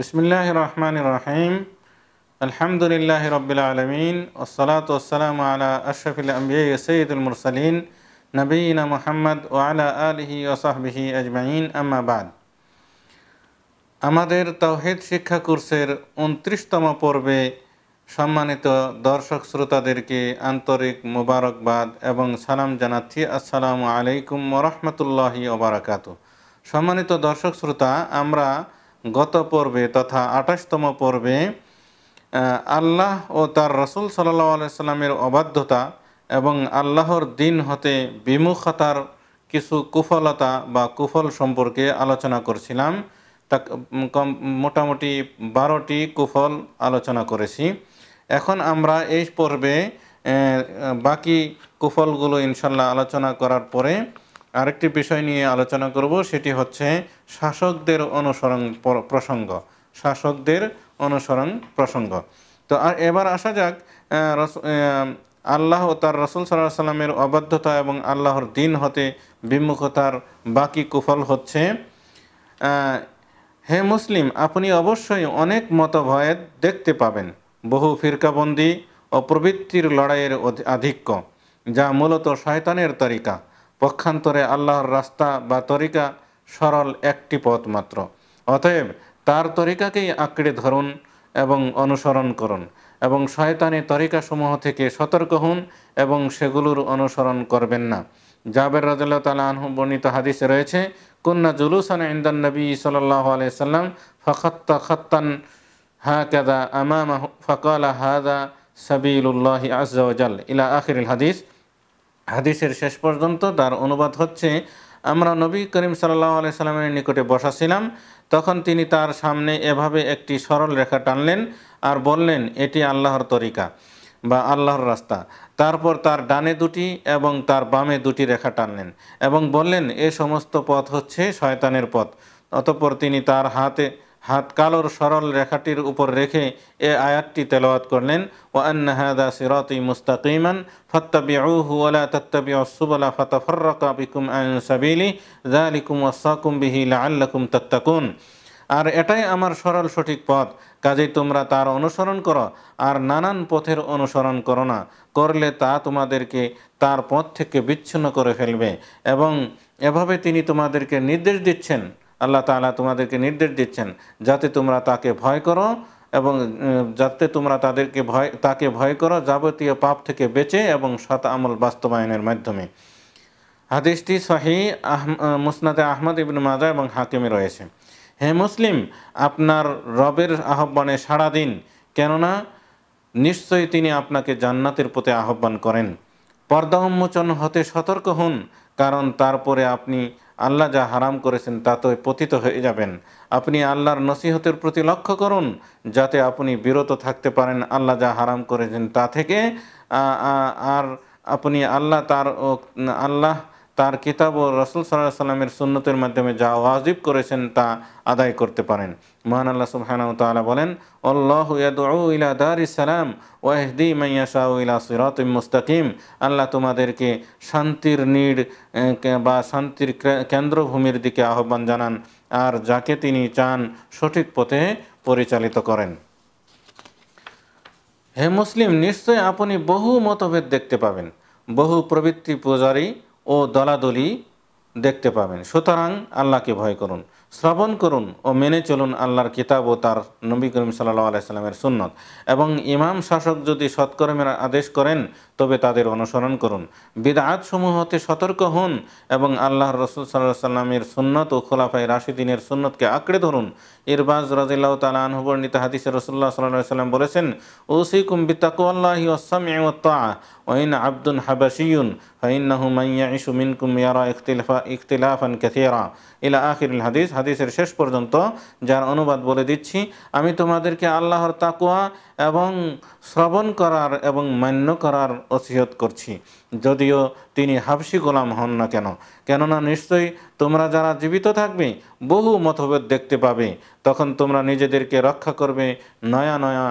বিসমিল্লাহ রহমান রাহিম আলহামদুলিল্লাহ রবিল আলমিন ওসলাত ওসালাম আলা আশরফিল সঈদুল মুরসলিন নবীন মোহাম্মদ ও আলা আলহি ওসাহবিহি আজমাইন আম্মাবাদ আমাদের তাওহেদ শিক্ষা কোর্সের উনত্রিশতম পর্বে সম্মানিত দর্শক শ্রোতাদেরকে আন্তরিক মোবারকবাদ এবং সালাম জানাচ্ছি আসসালামু আলাইকুম রহমতুল্লাহি ওবরাকাত সম্মানিত দর্শক শ্রোতা আমরা গত পর্বে তথা আঠাশতম পর্বে আল্লাহ ও তার রসুল সাল্লাহ সাল্লামের অবাধ্যতা এবং আল্লাহর দিন হতে বিমুখতার কিছু কুফলতা বা কুফল সম্পর্কে আলোচনা করছিলাম তা কম মোটামুটি বারোটি কুফল আলোচনা করেছি এখন আমরা এই পর্বে বাকি কুফলগুলো ইনশাল্লাহ আলোচনা করার পরে আরেকটি বিষয় নিয়ে আলোচনা করব সেটি হচ্ছে শাসকদের অনুসরণ প্রসঙ্গ শাসকদের অনুসরণ প্রসঙ্গ তো আর এবার আসা যাক আল্লাহ ও তার রসুল সাল্লাহ সাল্লামের অবাধ্যতা এবং আল্লাহর দিন হতে বিমুখতার বাকি কুফল হচ্ছে হে মুসলিম আপনি অবশ্যই অনেক মতভয়েদ দেখতে পাবেন বহু ফিরকাবন্দি ও প্রবৃত্তির লড়াইয়ের আধিক্য যা মূলত শয়তানের তরিকা পক্ষান্তরে আল্লাহর রাস্তা বা তরিকা সরল একটি পথ মাত্র অতএব তার তরিকাকেই আঁকড়ে ধরুন এবং অনুসরণ করুন এবং শয়তানি তরিকাসমূহ থেকে সতর্ক হন এবং সেগুলোর অনুসরণ করবেন না জাবের রাজাল্লাহ তালা আনহু বর্ণিত হাদিসে রয়েছে কুন্না জুলুসান ইন্দান নবী সাল্লাহ আলাই সাল্লাম ফখত্তা খত্তান হা কাদা আমা ফকাল হাদা সাবিল্লাহি আজাল ইলা আখিরুল হাদিস হাদিসের শেষ পর্যন্ত তার অনুবাদ হচ্ছে আমরা নবী করিম সাল্লাহ সাল্লামের নিকটে বসাছিলাম তখন তিনি তার সামনে এভাবে একটি সরল রেখা টানলেন আর বললেন এটি আল্লাহর তরিকা বা আল্লাহর রাস্তা তারপর তার ডানে দুটি এবং তার বামে দুটি রেখা টানলেন এবং বললেন এ সমস্ত পথ হচ্ছে শয়তানের পথ অতঃপর তিনি তার হাতে হাত কালোর সরল রেখাটির উপর রেখে এ আয়াতটি তেলাওয়াত করলেন ও আন্নাহাদা সিরাতি মুস্তাকিমান ফত্তাবিউহু ওয়ালা তাত্তাবিউসুবলা ফাতাফাররাকা বিকুম আন সাবিলি জালিকুম ওয়াসাকুম বিহি আল্লাকুম তত্তাকুন আর এটাই আমার সরল সঠিক পথ কাজেই তোমরা তার অনুসরণ করো আর নানান পথের অনুসরণ করো না করলে তা তোমাদেরকে তার পথ থেকে বিচ্ছিন্ন করে ফেলবে এবং এভাবে তিনি তোমাদেরকে নির্দেশ দিচ্ছেন আল্লাহ তালা তোমাদেরকে নির্দেশ দিচ্ছেন যাতে তোমরা তাকে ভয় করো এবং যাতে তোমরা তাদেরকে ভয় তাকে ভয় করো যাবতীয় পাপ থেকে বেঁচে এবং সৎ আমল বাস্তবায়নের মাধ্যমে হাদিসটি সহি মুসনাদে আহমদ ইবিন মাজা এবং হাকিমে রয়েছে হে মুসলিম আপনার রবের আহ্বানে সারা দিন কেননা নিশ্চয়ই তিনি আপনাকে জান্নাতের পথে আহ্বান করেন পর্দা উন্মোচন হতে সতর্ক হন কারণ তারপরে আপনি আল্লাহ যা হারাম করেছেন তাতে পতিত হয়ে যাবেন আপনি আল্লাহর নসিহতের প্রতি লক্ষ্য করুন যাতে আপনি বিরত থাকতে পারেন আল্লাহ যা হারাম করেছেন তা থেকে আর আপনি আল্লাহ তার আল্লাহ তার কিতাব ও রসুল সাল্লাহ সাল্লামের সুন্নতের মাধ্যমে যা ওয়াজিব করেছেন তা আদায় করতে পারেন মহান আল্লাহ সুবহানাহু তাআলা বলেন আল্লাহু ইয়াদউ ইলা দারিস সালাম ওয়া ইহদি মান ইয়াশাউ ইলা সিরাতিম মুস্তাকিম আল্লাহ তোমাদেরকে শান্তির নীড় বা শান্তির কেন্দ্রভূমির দিকে আহ্বান জানান আর যাকে তিনি চান সঠিক পথে পরিচালিত করেন হে মুসলিম নিশ্চয় আপনি বহু মতভেদ দেখতে পাবেন বহু প্রবৃত্তি পূজারী ও দলাদলি দেখতে পাবেন সুতরাং আল্লাহকে ভয় করুন শ্রবণ করুন ও মেনে চলুন আল্লাহর কিতাব ও তার নবী করিম সাল্লাহ আলাইস্লামের সুন্নত এবং ইমাম শাসক যদি সৎকর্মের আদেশ করেন তবে তাদের অনুসরণ করুন বিদআত সমূহ হতে সতর্ক হন এবং আল্লাহ রসুল সাল্লাহ সাল্লামের সুন্নত ও খোলাফাই রাশিদিনের সুন্নতকে আঁকড়ে ধরুন ইরবাজ রাজিল্লাহ তালা আনহুবর্ণিত হাদিসে রসুল্লাহ সাল্লাহ সাল্লাম বলেছেন ওসি কুম্বিতাকু আল্লাহি ওসাম ওইন আব্দুন হাবাসিউন ফাইন্নাহু মাইয়া ইসুমিন কুমিয়ারা ইয়ারা ইখতিলাফ আন ক্যাথিয়ারা ইলা আখির হাদিস হাদিসের শেষ পর্যন্ত যার অনুবাদ বলে দিচ্ছি আমি তোমাদেরকে আল্লাহর তাকুয়া এবং শ্রবণ করার এবং মান্য করার অসিহত করছি যদিও তিনি হাফসি গোলাম হন না কেন কেননা নিশ্চয়ই তোমরা যারা জীবিত থাকবে বহু মতভেদ দেখতে পাবে তখন তোমরা নিজেদেরকে রক্ষা করবে নয়া নয়া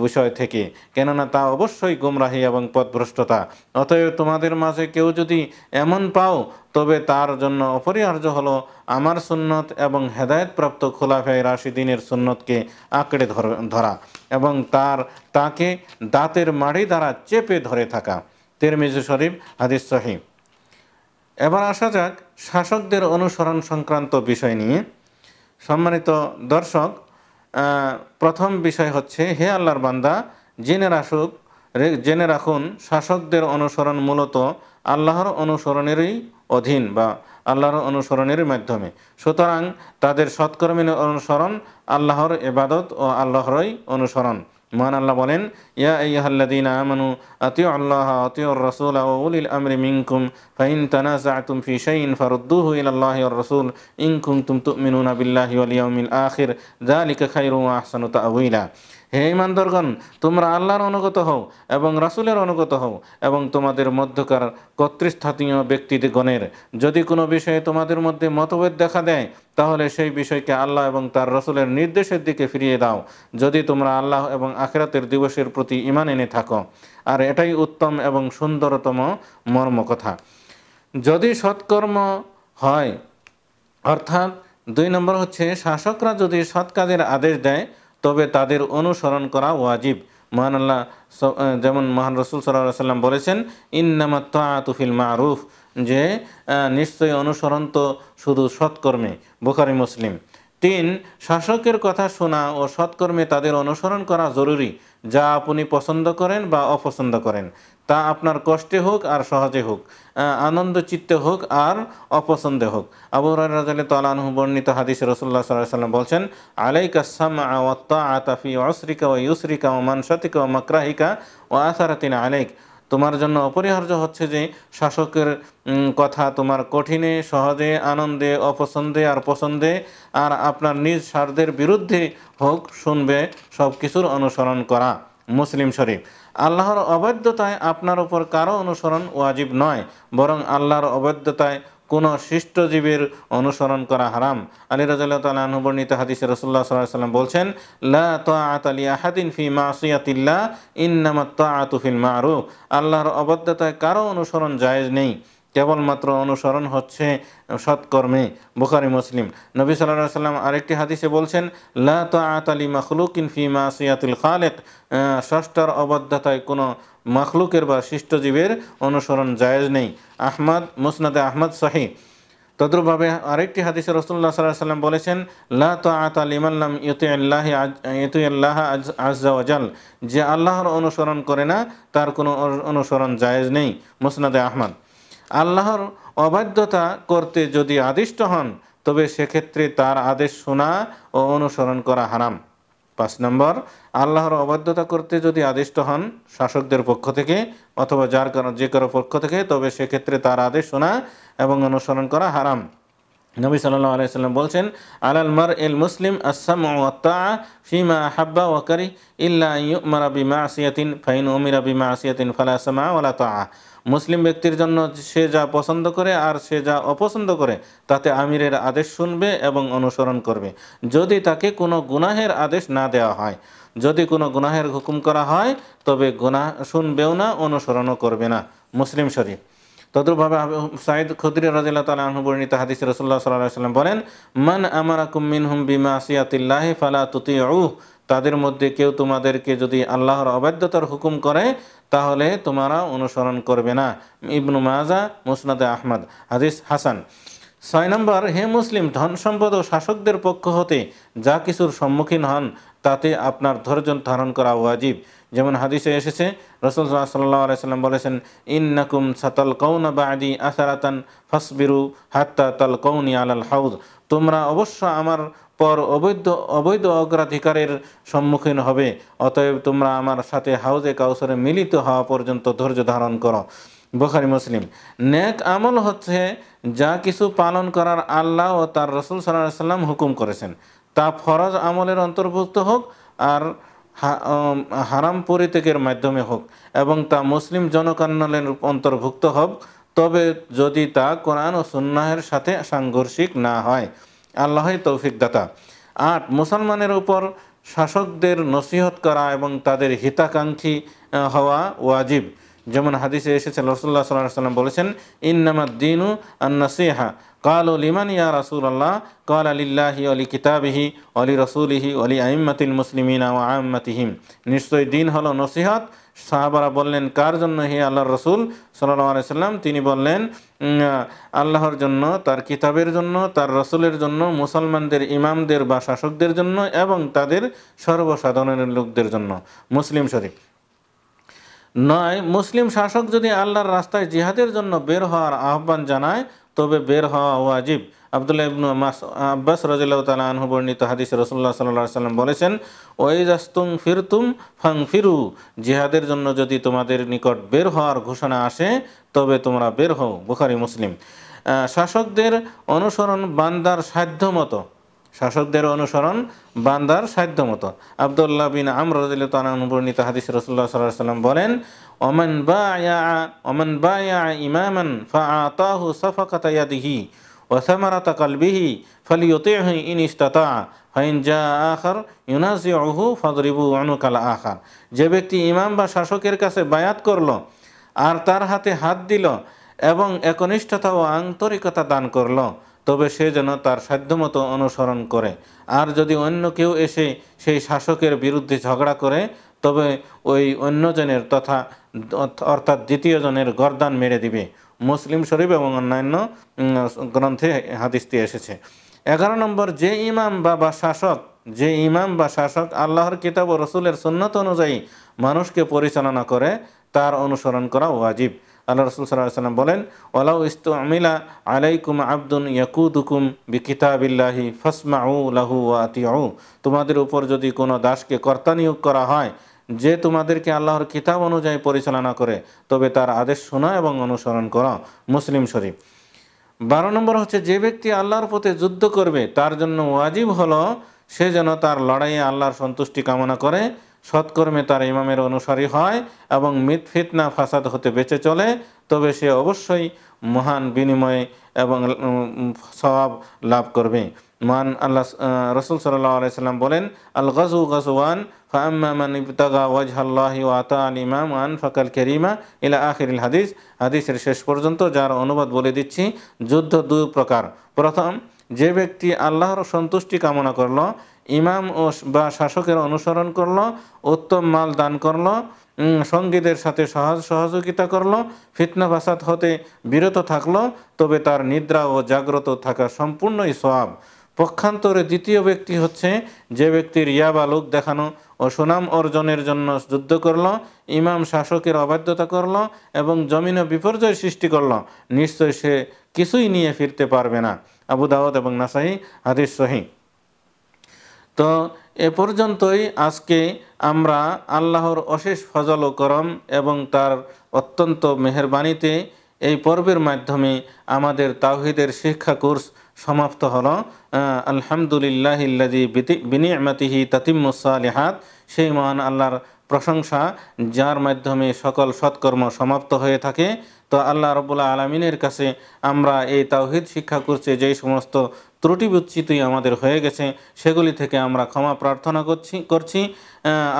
বিষয় থেকে কেননা তা অবশ্যই গুমরাহি এবং পথভ্রষ্টতা অতএব তোমাদের মাঝে কেউ যদি এমন পাও তবে তার জন্য অপরিহার্য হলো আমার সুন্নত এবং হেদায়তপ্রাপ্ত খোলাফায় রাশিদিনের সুন্নতকে আঁকড়ে ধরা এবং তার তাকে দাঁতের মাড়ি দ্বারা চেপে ধরে থাকা তেরমিজু শরীফ হাদিস শহীদ এবার আসা যাক শাসকদের অনুসরণ সংক্রান্ত বিষয় নিয়ে সম্মানিত দর্শক প্রথম বিষয় হচ্ছে হে আল্লাহর বান্দা জেনে রাখুক জেনে রাখুন শাসকদের অনুসরণ মূলত আল্লাহর অনুসরণেরই অধীন বা আল্লাহর অনুসরণের মাধ্যমে সুতরাং তাদের সৎকর্মীর অনুসরণ আল্লাহর এবাদত ও আল্লাহরই অনুসরণ মহান আল্লাহ বলেন ইয়া ইয়াহাল্লাদিন আমানু আতিউ আল্লাহ আতিউর রসুল উলিল আমরি মিনকুম ফাইন তানাজাতুম ফি শাইইন ফারুদ্দুহু ইলা আল্লাহ ওয়ার রাসূল ইন কুনতুম তুমিনুনা বিল্লাহি ওয়াল ইয়াউমিল আখির যালিকা খায়রুন ওয়া আহসানু তাআউইলা হে ইমানদরগণ তোমরা আল্লাহর অনুগত হও এবং রাসুলের অনুগত হও এবং তোমাদের মধ্যকার কর্তৃস্থানীয় ব্যক্তিগণের যদি কোনো বিষয়ে তোমাদের মধ্যে মতভেদ দেখা দেয় তাহলে সেই বিষয়কে আল্লাহ এবং তার রসুলের নির্দেশের দিকে ফিরিয়ে দাও যদি তোমরা আল্লাহ এবং আখেরাতের দিবসের প্রতি ইমান এনে থাকো আর এটাই উত্তম এবং সুন্দরতম মর্মকথা যদি সৎকর্ম হয় অর্থাৎ দুই নম্বর হচ্ছে শাসকরা যদি সৎ কাজের আদেশ দেয় তবে তাদের অনুসরণ করা ওয়াজিব মহান আল্লাহ যেমন মহান রসুল সাল্লাহ সাল্লাম বলেছেন ইন্নামা তাতুফিল মারুফ যে নিশ্চয়ই অনুসরণ তো শুধু সৎকর্মে বোখারি মুসলিম তিন শাসকের কথা শোনা ও সৎকর্মে তাদের অনুসরণ করা জরুরি যা আপনি পছন্দ করেন বা অপছন্দ করেন তা আপনার কষ্টে হোক আর সহজে হোক আনন্দ চিত্তে হোক আর অপছন্দে হোক আবু রাজালে তালানহ বর্ণিত হাদিস রসুল্লাহ সাল্লাম বলছেন আলাইকাসাম আওয়াত্তা আতাফি অশ্রিকা ও ইউসরিকা ও মানসাতিকা ও মাকরাহিকা ও আসারাতিন আলেক তোমার জন্য অপরিহার্য হচ্ছে যে শাসকের কথা তোমার কঠিনে সহজে আনন্দে অপছন্দে আর পছন্দে আর আপনার নিজ স্বার্থের বিরুদ্ধে হোক শুনবে সব কিছুর অনুসরণ করা মুসলিম শরীফ আল্লাহর অবৈধতায় আপনার উপর কারো অনুসরণ ওয়াজিব নয় বরং আল্লাহর অবৈধতায় কোনো সৃষ্টজীবীর অনুসরণ করা হারাম আলী রাজাল্লাহ তালা অনুবর্ণিত হাদিসে রসুল্লাহ সাল্লাম বলছেন লা ফি ফিল মারুফ আল্লাহর অবাধ্যতায় কারো অনুসরণ জায়েজ নেই কেবলমাত্র অনুসরণ হচ্ছে সৎকর্মে বুখারি মুসলিম নবী সাল্লাহ সাল্লাম আরেকটি হাদিসে বলছেন লা আত আলি মাখলুকিন ফি মাসিয়াতিল খালেক ষষ্ঠার অবাধ্যতায় কোনো মাখলুকের বা শিষ্টজীবের অনুসরণ জায়েজ নেই আহমদ মুসনাদে আহমদ শাহী তদ্রুপভাবে আরেকটি হাদিসে রসুল্লাহ সাল্লাহ সাল্লাম বলেছেন লা আলি লিমাল্লাম ইয়তু আল্লাহ ইয়তু আল্লাহ আজাল যে আল্লাহর অনুসরণ করে না তার কোনো অনুসরণ জায়েজ নেই মুসনাদে আহমদ আল্লাহর অবাধ্যতা করতে যদি আদিষ্ট হন তবে সেক্ষেত্রে তার আদেশ শোনা ও অনুসরণ করা হারাম পাঁচ নম্বর আল্লাহর অবাধ্যতা করতে যদি আদিষ্ট হন শাসকদের পক্ষ থেকে অথবা যার কারণ যে কারো পক্ষ থেকে তবে সেক্ষেত্রে তার আদেশ শোনা এবং অনুসরণ করা হারাম নবী সাল্লাহ আলাইসাল্লাম বলছেন আলাল মার এল মুসলিম আসাম ফিমা হাব্বা ওয়াকারি ইল্লা ইউমারা মা আসিয়াতিন ফাইন উমিরা বিমা আসিয়াতিন ফালা সামা ওয়ালা তা মুসলিম ব্যক্তির জন্য সে যা পছন্দ করে আর সে যা অপছন্দ করে তাতে আমিরের আদেশ শুনবে এবং অনুসরণ করবে যদি তাকে কোনো গুনাহের আদেশ না দেওয়া হয় যদি কোনো গুনাহের হুকুম করা হয় তবে গুনাহ শুনবেও না অনুসরণও করবে না মুসলিম শরীফ তদ্রুপভাবে সাইদ খুদরি রাজিল্লা তালা বর্ণিত হাদিস রসুল্লাহ সাল্লাহ সাল্লাম বলেন মান আমার কুমিন হুম বিমা আসিয়াতিল্লাহ ফালা তুতি তাদের মধ্যে কেউ তোমাদেরকে যদি আল্লাহর অবাধ্যতার হুকুম করে তাহলে তোমারা অনুসরণ করবে না ইবনু মাজা মুসনাদে আহমদ হাদিস হাসান ছয় নম্বর হে মুসলিম ধন সম্পদ ও শাসকদের পক্ষ হতে যা কিছুর সম্মুখীন হন তাতে আপনার ধৈর্য ধারণ করা ওয়াজিব যেমন হাদিসে এসেছে রসুল সাল্লাহ আলাইসাল্লাম বলেছেন ইন্নাকুম সাতল কৌন বাদি আসারাতান ফসবিরু হাত্তা তল কৌনি আলাল হাউদ তোমরা অবশ্য আমার পর অবৈধ অবৈধ অগ্রাধিকারের সম্মুখীন হবে অতএব তোমরা আমার সাথে হাউজে কাউসরে মিলিত হওয়া পর্যন্ত ধৈর্য ধারণ করো বখারি মুসলিম নেক আমল হচ্ছে যা কিছু পালন করার আল্লাহ ও তার রসুল সাল্লাহ সাল্লাম হুকুম করেছেন তা ফরজ আমলের অন্তর্ভুক্ত হোক আর হারাম পরিত্যাগের মাধ্যমে হোক এবং তা মুসলিম জনকল্যাণের অন্তর্ভুক্ত হোক তবে যদি তা কোরআন ও সুন্নাহের সাথে সাংঘর্ষিক না হয় আল্লাহই তৌফিক দাতা আট মুসলমানের উপর শাসকদের নসিহত করা এবং তাদের হিতাকাঙ্ক্ষী হওয়া ওয়াজিব যেমন হাদিসে এসেছে রসুল্লাহ সাল্লাহ সাল্লাম বলেছেন ইন্নামাদ্দিনু আন্নাসিহা قالوا لمن يا رسول الله قال لله ولكتابه ولرسوله ولأئمة المسلمين وعامتهم নিশ্চয় দিন হলো নসিহত সাহাবারা বললেন কার জন্য হে আল্লাহর রসুল সাল্লাহ সাল্লাম তিনি বললেন আল্লাহর জন্য তার কিতাবের জন্য তার রসুলের জন্য মুসলমানদের ইমামদের বা শাসকদের জন্য এবং তাদের সর্বসাধারণের লোকদের জন্য মুসলিম শরীফ নয় মুসলিম শাসক যদি আল্লাহর রাস্তায় জিহাদের জন্য বের হওয়ার আহ্বান জানায় তবে বের হওয়া ওয়াজিব আবদুল্লাহ ইবনু মাস আব্বাস রাজিল্লাহ তালা আনহু বর্ণিত হাদিস রসুল্লাহ সাল্লাহ সাল্লাম বলেছেন ওয়াইজাস্তুম ফিরতুম ফাং ফিরু জিহাদের জন্য যদি তোমাদের নিকট বের হওয়ার ঘোষণা আসে তবে তোমরা বের হও বুখারি মুসলিম শাসকদের অনুসরণ বান্দার সাধ্য মতো শাসকদের অনুসরণ বান্দার সাধ্য মতো আবদুল্লাহ বিন আমর রাজিল্লাহ আনহু বর্ণিত হাদিস রসুল্লাহ সাল্লাহ সাল্লাম বলেন অমান বায়া অমান বায়া ইমামান ফা আতাহু সাফাকাতায়াদিহি وثمرة قلبه فليطيعه إن استطاع ফাইন যা আখর ইউনাজি অহু ফদরিবু অনুকাল আখার যে ব্যক্তি ইমাম বা শাসকের কাছে বায়াত করল আর তার হাতে হাত দিল এবং একনিষ্ঠতা ও আন্তরিকতা দান করল তবে সে যেন তার সাধ্যমতো অনুসরণ করে আর যদি অন্য কেউ এসে সেই শাসকের বিরুদ্ধে ঝগড়া করে তবে ওই অন্যজনের তথা অর্থাৎ দ্বিতীয় জনের গরদান মেরে দিবে মুসলিম শরীফ এবং অন্যান্য গ্রন্থে হাদিসটি এসেছে এগারো নম্বর যে ইমাম বা বা শাসক যে ইমাম বা শাসক আল্লাহর কিতাব ও রসুলের সুন্নত অনুযায়ী মানুষকে পরিচালনা করে তার অনুসরণ করা ওয়াজিব আল্লাহ রসুল সাল্লাহ সাল্লাম বলেন ওলাউ ইস্তু আমিলা আলাইকুম আব্দুন ইয়কুদুকুম বি কিতাবিল্লাহি ফসমাউ লাহু ওয়াতিউ তোমাদের উপর যদি কোনো দাসকে কর্তা নিয়োগ করা হয় যে তোমাদেরকে আল্লাহর কিতাব অনুযায়ী পরিচালনা করে তবে তার আদেশ শোনা এবং অনুসরণ করা মুসলিম শরীফ বারো নম্বর হচ্ছে যে ব্যক্তি আল্লাহর পথে যুদ্ধ করবে তার জন্য ওয়াজিব হলো সে যেন তার লড়াইয়ে আল্লাহর সন্তুষ্টি কামনা করে সৎকর্মে তার ইমামের অনুসারী হয় এবং মিত ফাসাদ হতে বেঁচে চলে তবে সে অবশ্যই মহান বিনিময় এবং সবাব লাভ করবে মহান আল্লাহ রসুল সাল্লাহ আলাইসাল্লাম বলেন আল গজু গজওয়ান ফাম্মা মান ইমাম আন ফাকাল কেরিমা ইলা হাদিস হাদিসের শেষ পর্যন্ত যার অনুবাদ বলে দিচ্ছি যুদ্ধ দু প্রকার প্রথম যে ব্যক্তি আল্লাহর সন্তুষ্টি কামনা করল ইমাম ও বা শাসকের অনুসরণ করল উত্তম মাল দান করল সঙ্গীদের সাথে সহজ সহযোগিতা করল ফিতনা ফাসাদ হতে বিরত থাকলো তবে তার নিদ্রা ও জাগ্রত থাকা সম্পূর্ণই সব পক্ষান্তরে দ্বিতীয় ব্যক্তি হচ্ছে যে ব্যক্তির ইয়াব আলোক দেখানো ও সুনাম অর্জনের জন্য যুদ্ধ করল ইমাম শাসকের অবাধ্যতা করল এবং জমিনে বিপর্যয় সৃষ্টি করল নিশ্চয় সে কিছুই নিয়ে ফিরতে পারবে না আবু দাওয়াত এবং নাসাহি হাদিস সহি তো এ পর্যন্তই আজকে আমরা আল্লাহর অশেষ ফজল ও করম এবং তার অত্যন্ত মেহরবানিতে এই পর্বের মাধ্যমে আমাদের তাহিদের শিক্ষা কোর্স সমাপ্ত হলো আলহামদুলিল্লাহ বিনিয়মতিহি তাতিমুসালিহাত সেই মহান আল্লাহর প্রশংসা যার মাধ্যমে সকল সৎকর্ম সমাপ্ত হয়ে থাকে তো আল্লাহ রবুল্লা আলমিনের কাছে আমরা এই তাওহিদ শিক্ষা করছে যেই সমস্ত ত্রুটি বিচ্ছিতই আমাদের হয়ে গেছে সেগুলি থেকে আমরা ক্ষমা প্রার্থনা করছি করছি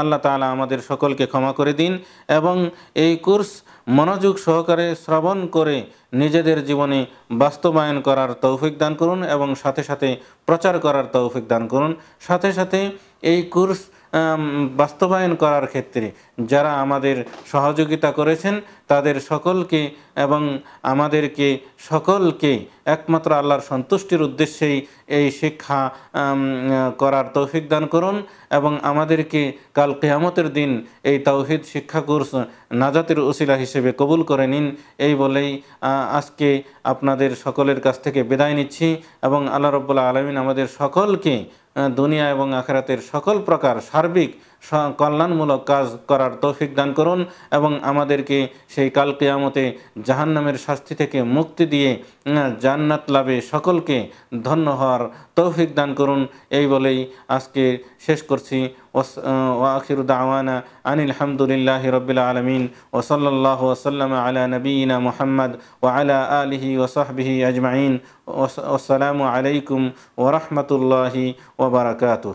আল্লাহ তালা আমাদের সকলকে ক্ষমা করে দিন এবং এই কোর্স মনোযোগ সহকারে শ্রবণ করে নিজেদের জীবনে বাস্তবায়ন করার তৌফিক দান করুন এবং সাথে সাথে প্রচার করার তৌফিক দান করুন সাথে সাথে এই কোর্স বাস্তবায়ন করার ক্ষেত্রে যারা আমাদের সহযোগিতা করেছেন তাদের সকলকে এবং আমাদেরকে সকলকে একমাত্র আল্লাহর সন্তুষ্টির উদ্দেশ্যেই এই শিক্ষা করার তৌফিক দান করুন এবং আমাদেরকে কাল কেয়ামতের দিন এই তৌহিদ শিক্ষা কোর্স নাজাতের উসিলা হিসেবে কবুল করে নিন এই বলেই আজকে আপনাদের সকলের কাছ থেকে বিদায় নিচ্ছি এবং আল্লাহ রব্বুল্লাহ আলমিন আমাদের সকলকে দুনিয়া এবং আখেরাতের সকল প্রকার সার্বিক কল্যাণমূলক কাজ করার তৌফিক দান করুন এবং আমাদেরকে সেই কাল কেয়ামতে জাহান্নামের শাস্তি থেকে মুক্তি দিয়ে জান্নাত লাভে সকলকে ধন্য হওয়ার তৌফিক দান করুন এই বলেই আজকে শেষ করছি ওয়াখির আনিল হামদুলিল্লাহ রবিল আলমিন ওসল্লাহ ওসাল্লাম আলা নবীনা মোহাম্মদ ও আলা আলহি ওসাহবিহি আজমাইন ওসালামু আলাইকুম ওরহমতুল্লাহি ওবরাকাত